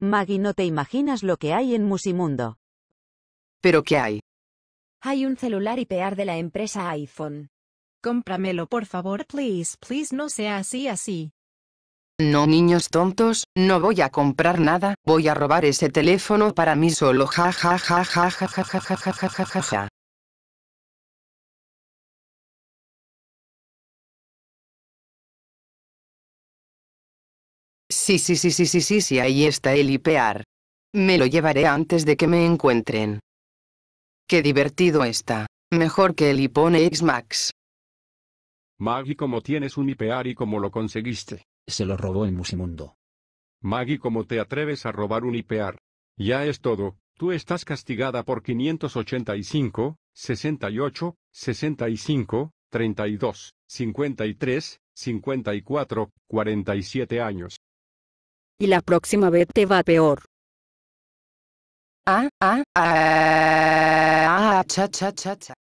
Maggie, no te imaginas lo que hay en Musimundo. ¿Pero qué hay? Hay un celular IPR de la empresa iPhone. Cómpramelo por favor, please, please, no sea así, así. No, niños tontos, no voy a comprar nada, voy a robar ese teléfono para mí solo, ja ja ja ja ja ja ja ja ja ja ja. Sí, sí, sí, sí, sí, sí, sí, ahí está el IPR. Me lo llevaré antes de que me encuentren. Qué divertido está. Mejor que el iPhone X Max. Maggie, ¿cómo tienes un IPR y cómo lo conseguiste? Se lo robó en Musimundo. Maggie, ¿cómo te atreves a robar un IPR? Ya es todo, tú estás castigada por 585, 68, 65, 32, 53, 54, 47 años y la próxima vez te va peor. Ah, ah, ah, ah cha, cha, cha, cha.